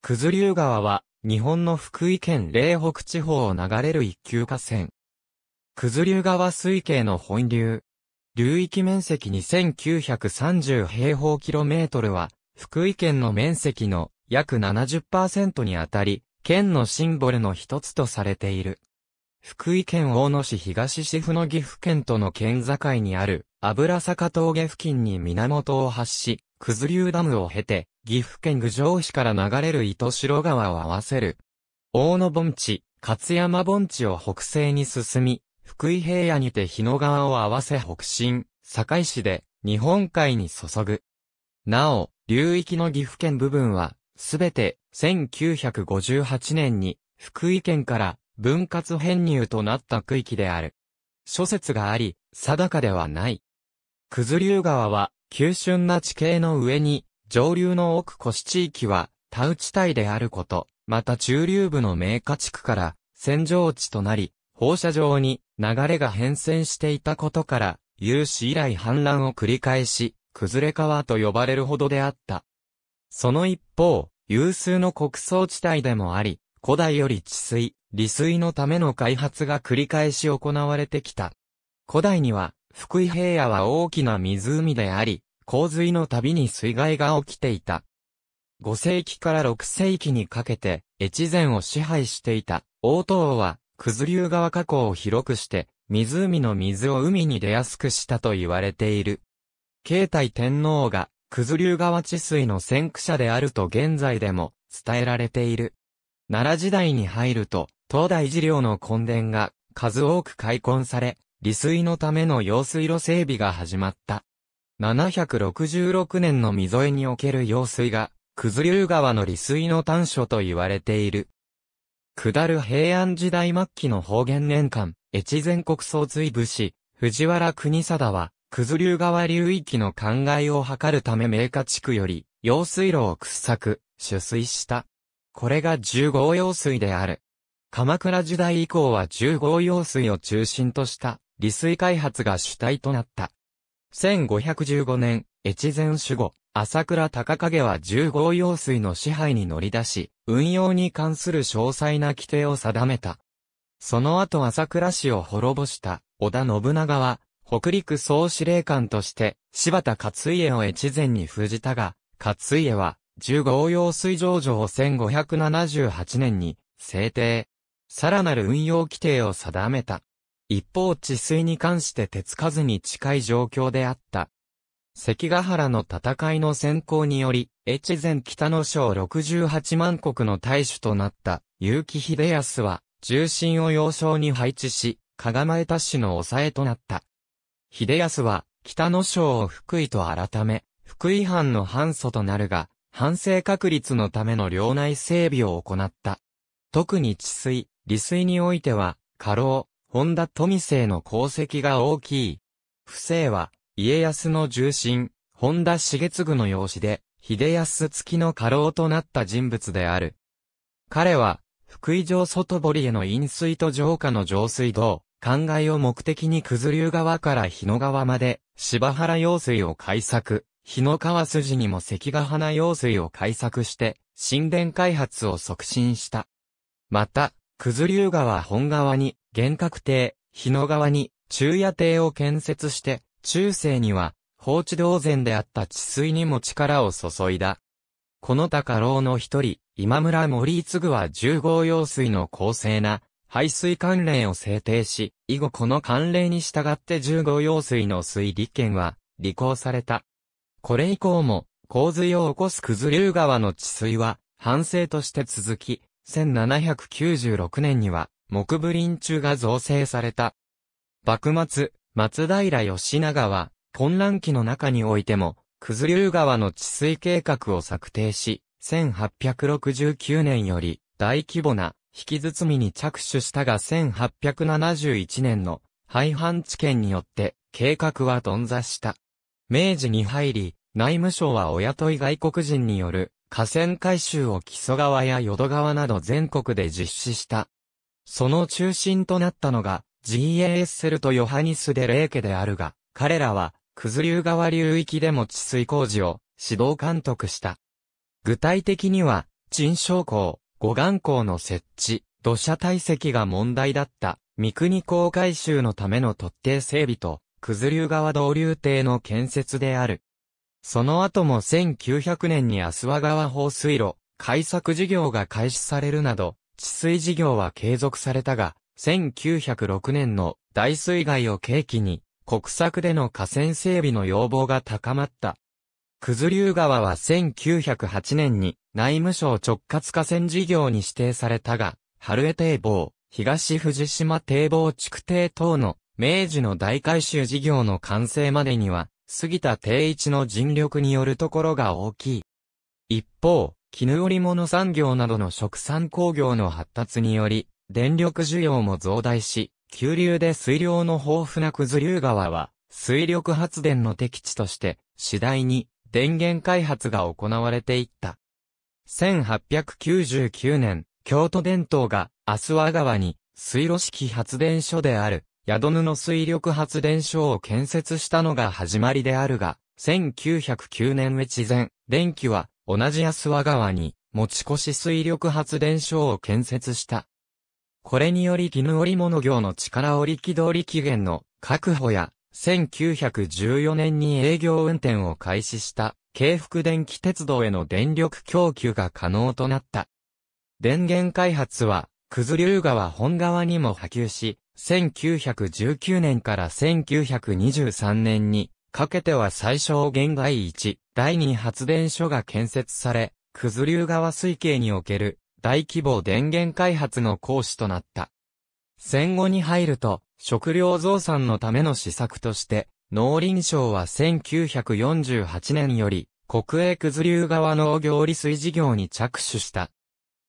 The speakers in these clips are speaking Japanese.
九頭竜川は、日本の福井県嶺北地方を流れる一級河川。九頭竜川水系の本流。流域面積2930平方キロメートルは、福井県の面積の約70%にあたり、県のシンボルの一つとされている。福井県大野市東市府の岐阜県との県境にある、油坂峠付近に源を発し、九頭竜ダムを経て、岐阜県郡上市から流れる糸城川を合わせる。大野盆地、勝山盆地を北西に進み、福井平野にて日野川を合わせ北進、堺市で日本海に注ぐ。なお、流域の岐阜県部分は、すべて1958年に福井県から分割編入となった区域である。諸説があり、定かではない。九頭竜川は急峻な地形の上に、上流の奥越地域は、田内帯であること、また中流部の名家地区から、戦場地となり、放射状に流れが変遷していたことから、有史以来氾濫を繰り返し、崩れ川と呼ばれるほどであった。その一方、有数の国倉地帯でもあり、古代より治水、利水のための開発が繰り返し行われてきた。古代には、福井平野は大きな湖であり、洪水のたびに水害が起きていた。5世紀から6世紀にかけて、越前を支配していた、大東は、九頭竜川河口を広くして、湖の水を海に出やすくしたと言われている。慶太天皇が、九頭竜川治水の先駆者であると現在でも伝えられている。奈良時代に入ると、東大寺領の根伝が数多く開墾され、利水のための用水路整備が始まった。766年の溝江における用水が、九頭竜川の利水の端所と言われている。下る平安時代末期の方言年間、越前国総随武士、藤原国貞は、九頭竜川流域の灌漑を図るため明華地区より、用水路を掘削、取水した。これが十号用水である。鎌倉時代以降は十号用水を中心とした利水開発が主体となった。1515年、越前守護、朝倉高影は十五号用水の支配に乗り出し、運用に関する詳細な規定を定めた。その後朝倉氏を滅ぼした織田信長は、北陸総司令官として、柴田勝家を越前に封じたが、勝家は、十五号用水上場を1578年に制定。さらなる運用規定を定めた。一方治水に関して手つかずに近い状況であった。関ヶ原の戦いの先行により、越前北の省68万国の大主となった結城秀康は、重心を要衝に配置し、加賀前田氏の抑えとなった。秀康は、北の省を福井と改め、福井藩の藩祖となるが、反省確立のための領内整備を行った。特に治水、利水においては、過労、本田富政の功績が大きい。不正は、家康の重臣、本田茂嗣の養子で、秀康付きの家老となった人物である。彼は、福井城外堀への飲水と城下の浄水道、灌漑を目的に九頭竜川から日野川まで、芝原用水を開削、日野川筋にも関ヶ花用水を開削して、神殿開発を促進した。また、九頭竜川本川に、厳格亭、日野川に中夜亭を建設して、中世には放置同然であった治水にも力を注いだ。この高老の一人、今村森次は10号用水の公正な排水関連を制定し、以後この関連に従って10号用水の水利権は履行された。これ以降も洪水を起こす崩流川の治水は反省として続き、1796年には木部林中が造成された。幕末、松平義長は、混乱期の中においても、九頭竜川の治水計画を策定し、1869年より大規模な引き包みに着手したが1871年の廃藩置県によって計画は頓挫した。明治に入り、内務省はお雇い外国人による河川改修を木曽川や淀川など全国で実施した。その中心となったのが、G. A. エッセルとヨハニス・デ・レーケであるが、彼らは、九頭竜川流域でも治水工事を指導監督した。具体的には、陳商港、護岸港の設置、土砂堆積が問題だった、三国港改修のための特定整備と、九頭竜川導流堤の建設である。その後も1900年にアスワ川放水路、開削事業が開始されるなど、治水事業は継続されたが、1906年の大水害を契機に、国策での河川整備の要望が高まった。九頭竜川は1908年に内務省直轄河川事業に指定されたが、春江堤防、東藤島堤防築堤等の明治の大改修事業の完成までには、杉田定一の尽力によるところが大きい。一方、絹織物産業などの食産工業の発達により、電力需要も増大し、急流で水量の豊富な九流川は、水力発電の適地として、次第に電源開発が行われていった。1899年、京都電灯が、アスワ川に、水路式発電所である、宿布の水力発電所を建設したのが始まりであるが、1909年越前、電気は、同じ安和川に持ち越し水力発電所を建設した。これにより絹織物業の力織機通り期限の確保や1914年に営業運転を開始した京福電気鉄道への電力供給が可能となった。電源開発は、九頭竜川本川にも波及し、1919年から1923年にかけては最小限外1、第2発電所が建設され、九頭竜川水系における大規模電源開発の講師となった。戦後に入ると、食料増産のための施策として、農林省は1948年より、国営九頭竜川農業利水事業に着手した。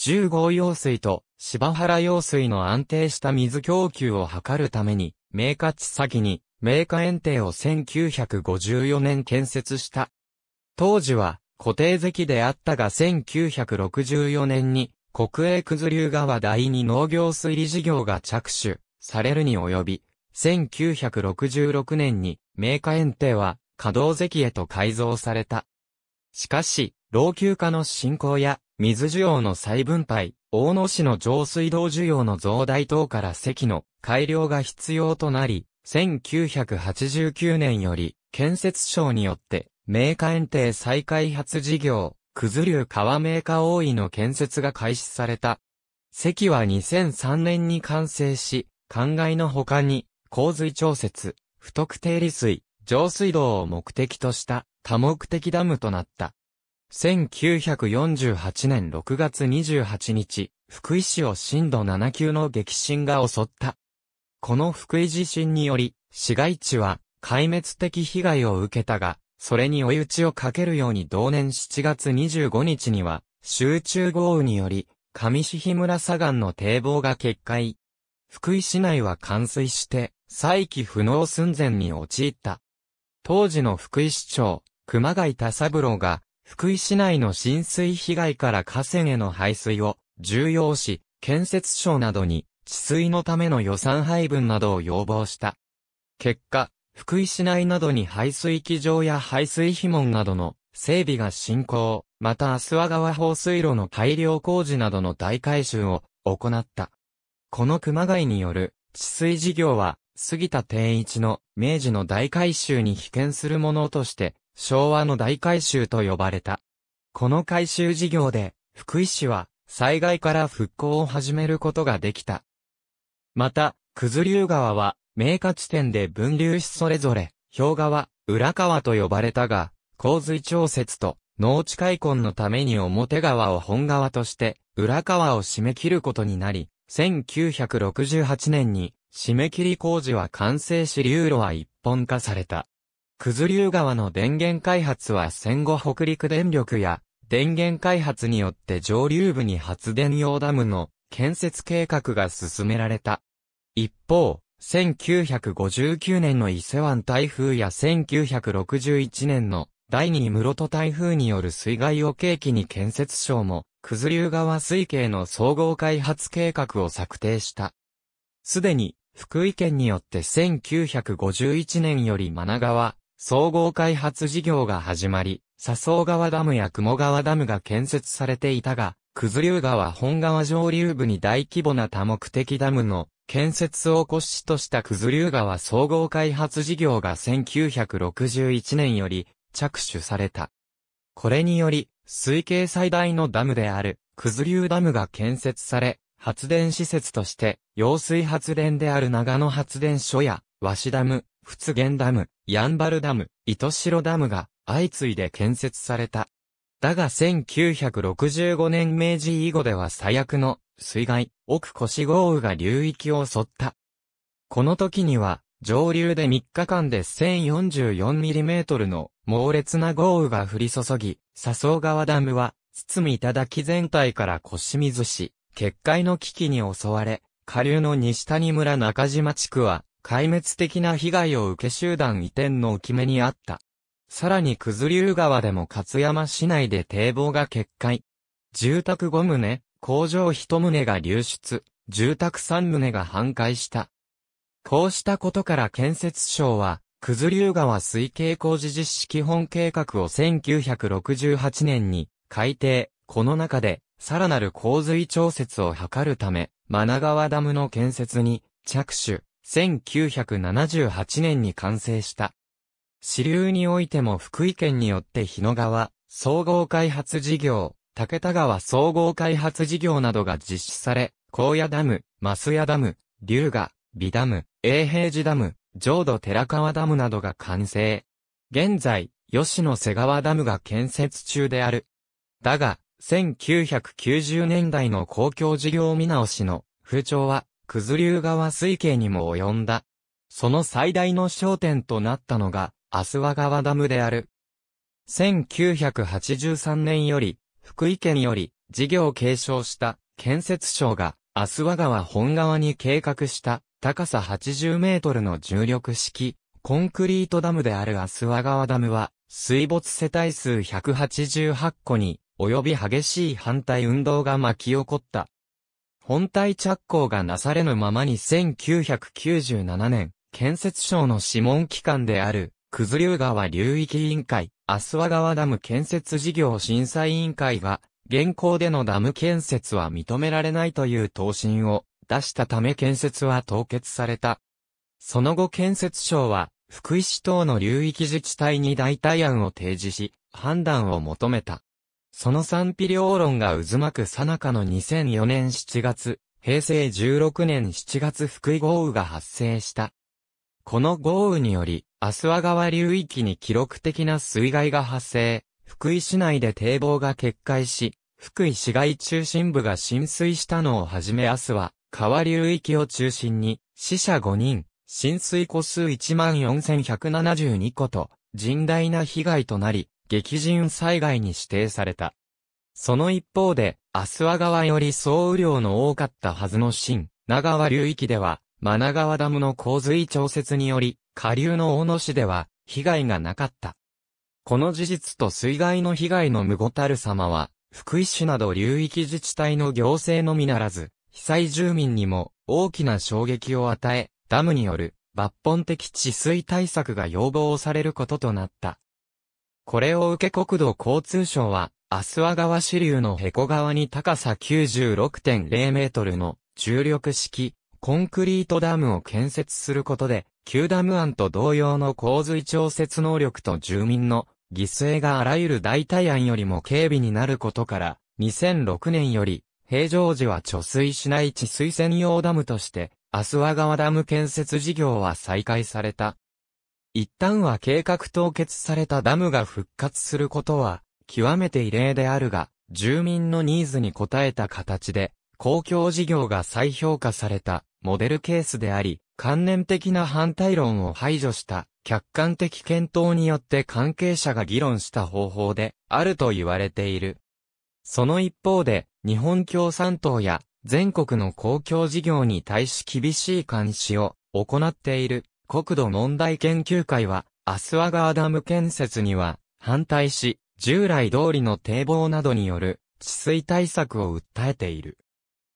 1合用水と芝原用水の安定した水供給を図るために、明確先に名家園庭を1954年建設した。当時は固定席であったが1964年に国営九頭竜川第二農業水利事業が着手されるに及び、1966年に名家園庭は稼働席へと改造された。しかし、老朽化の進行や水需要の再分配、大野市の上水道需要の増大等から席の改良が必要となり、1989年より、建設省によって、名家園庭再開発事業、九頭竜川名家大井の建設が開始された。席は2003年に完成し、灌漑の他に、洪水調節、不特定利水、上水道を目的とした多目的ダムとなった。1948年6月28日、福井市を震度7級の激震が襲った。この福井地震により、市街地は壊滅的被害を受けたが、それに追い打ちをかけるように同年7月25日には、集中豪雨により、上市日村左岸の堤防が決壊。福井市内は冠水して、再起不能寸前に陥った。当時の福井市長、熊谷田三郎が、福井市内の浸水被害から河川への排水を重要視、建設省などに治水のための予算配分などを要望した。結果、福井市内などに排水機場や排水碑門などの整備が進行、また諏訪川放水路の改良工事などの大改修を行った。この熊谷による治水事業は、杉田定一の明治の大改修に被験するものとして、昭和の大改修と呼ばれた。この改修事業で、福井市は災害から復興を始めることができた。また、九頭竜川は、明下地点で分流しそれぞれ、氷川、裏川と呼ばれたが、洪水調節と、農地開墾のために表川を本川として、裏川を締め切ることになり、1968年に、締め切り工事は完成し流路は一本化された。九頭竜川の電源開発は戦後北陸電力や、電源開発によって上流部に発電用ダムの建設計画が進められた。一方、1959年の伊勢湾台風や1961年の第二室戸台風による水害を契機に建設省も、九頭竜川水系の総合開発計画を策定した。すでに、福井県によって1951年より真川、総合開発事業が始まり、笹生川ダムや雲川ダムが建設されていたが、九頭竜川本川上流部に大規模な多目的ダムの建設を骨子とした九頭竜川総合開発事業が1961年より着手された。これにより、推計最大のダムである、九頭竜ダムが建設され、発電施設として、揚水発電である長野発電所や、鷲ダム、仏源ダム、やんばるダム、糸城ダムが相次いで建設された。だが1965年明治以後では最悪の水害、奥越豪雨が流域を襲った。この時には、上流で3日間で 1044mm の猛烈な豪雨が降り注ぎ、笹生川ダムは、堤頂全体から腰水し、決壊の危機に襲われ、下流の西谷村中島地区は、壊滅的な被害を受け集団移転の大き目にあった。さらに九頭竜川でも勝山市内で堤防が決壊。住宅5棟、工場1棟が流出、住宅3棟が半壊した。こうしたことから建設省は、九頭竜川水系工事実施基本計画を1968年に改定、この中で、さらなる洪水調節を図るため、真川ダムの建設に着手、1978年に完成した。支流においても福井県によって日野川、総合開発事業、武田川総合開発事業などが実施され、高野ダム、増谷ダム、龍河、美ダム、永平寺ダム、浄土寺川ダムなどが完成。現在、吉野瀬川ダムが建設中である。だが、1990年代の公共事業見直しの風潮は、九頭竜川水系にも及んだ。その最大の焦点となったのが、アスワ川ダムである。1983年より、福井県より、事業継承した建設省が、アスワ川本川に計画した高さ80メートルの重力式コンクリートダムであるアスワ川ダムは水没世帯数188個に及び激しい反対運動が巻き起こった。本体着工がなされぬままに1997年建設省の諮問機関である九頭竜川流域委員会、アスワ川ダム建設事業審査委員会が、現行でのダム建設は認められないという答申を出したため建設は凍結された。その後建設省は、福井市等の流域自治体に代替案を提示し、判断を求めた。その賛否両論が渦巻く最中の2004年7月、平成16年7月福井豪雨が発生した。この豪雨により、アスワ川流域に記録的な水害が発生、福井市内で堤防が決壊し、福井市街中心部が浸水したのをはじめ明日ワ、川流域を中心に、死者5人、浸水個数14,172個と、甚大な被害となり、激甚災害に指定された。その一方で、アスワ川より総雨量の多かったはずの新、長川流域では、真川ダムの洪水調節により、下流の大野市では、被害がなかった。この事実と水害の被害の無ごたる様は、福井市など流域自治体の行政のみならず、被災住民にも大きな衝撃を与え、ダムによる抜本的治水対策が要望されることとなった。これを受け国土交通省は、アスワ川支流のヘコ川に高さ96.0メートルの重力式コンクリートダムを建設することで、旧ダム案と同様の洪水調節能力と住民の犠牲があらゆる代替案よりも軽微になることから、2006年より、平常時は貯水しない治水専用ダムとして、アスワ川ダム建設事業は再開された。一旦は計画凍結されたダムが復活することは、極めて異例であるが、住民のニーズに応えた形で、公共事業が再評価された。モデルケースであり、観念的な反対論を排除した客観的検討によって関係者が議論した方法であると言われている。その一方で、日本共産党や全国の公共事業に対し厳しい監視を行っている国土問題研究会は、アスワガーダム建設には反対し、従来通りの堤防などによる治水対策を訴えている。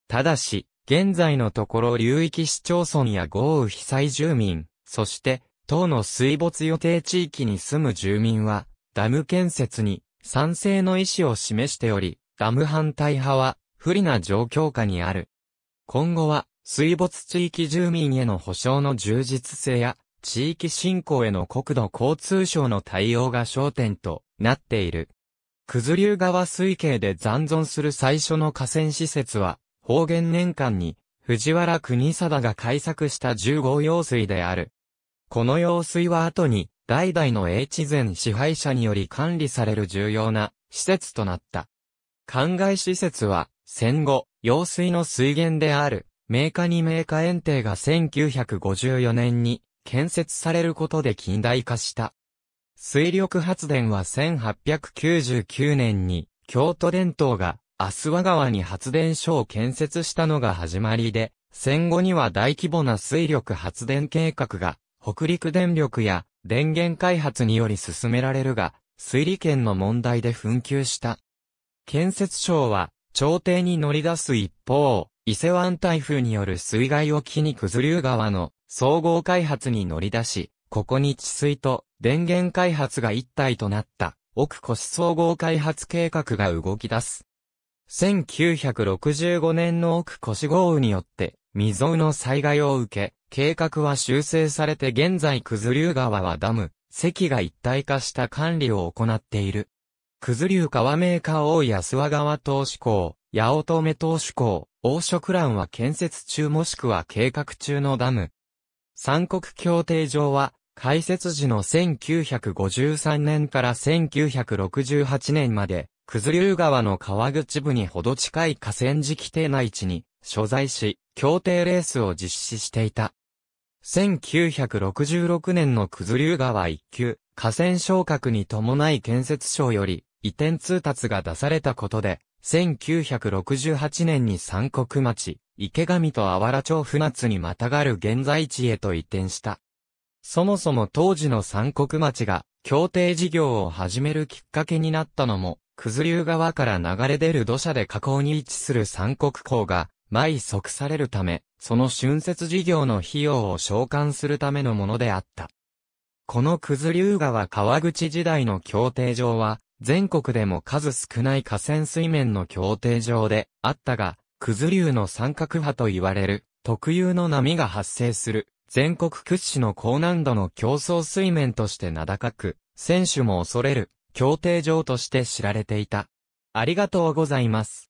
ただし、現在のところ流域市町村や豪雨被災住民、そして、党の水没予定地域に住む住民は、ダム建設に賛成の意思を示しており、ダム反対派は不利な状況下にある。今後は、水没地域住民への保障の充実性や、地域振興への国土交通省の対応が焦点となっている。九頭竜川水系で残存する最初の河川施設は、方言年間に、藤原国貞が改作した十五用水である。この用水は後に、代々の知前支配者により管理される重要な施設となった。灌漑施設は、戦後、用水の水源である、明ー二明メ園庭が1954年に建設されることで近代化した。水力発電は1899年に京都電灯がアスワ川に発電所を建設したのが始まりで、戦後には大規模な水力発電計画が、北陸電力や電源開発により進められるが、水利権の問題で紛糾した。建設省は、朝廷に乗り出す一方、伊勢湾台風による水害を機に崩流川の総合開発に乗り出し、ここに治水と電源開発が一体となった奥越総合開発計画が動き出す。1965年の奥越豪雨によって、未曾有の災害を受け、計画は修正されて現在九頭竜川はダム、関が一体化した管理を行っている。九頭竜川メーカー大安和川投手港、八乙女投手港、大食欄は建設中もしくは計画中のダム。三国協定上は、開設時の1953年から1968年まで、九頭竜川の川口部にほど近い河川敷邸内地に所在し、協定レースを実施していた。1966年の九頭竜川一級、河川昇格に伴い建設省より移転通達が出されたことで、1968年に三国町、池上とあわら町船津にまたがる現在地へと移転した。そもそも当時の三国町が協定事業を始めるきっかけになったのも、崩流川から流れ出る土砂で河口に位置する三国港が、埋即されるため、その浚渫事業の費用を償還するためのものであった。この崩流川川口時代の協定上は、全国でも数少ない河川水面の協定上であったが、崩流の三角波と言われる、特有の波が発生する、全国屈指の高難度の競争水面として名高く、選手も恐れる、協定場として知られていた。ありがとうございます。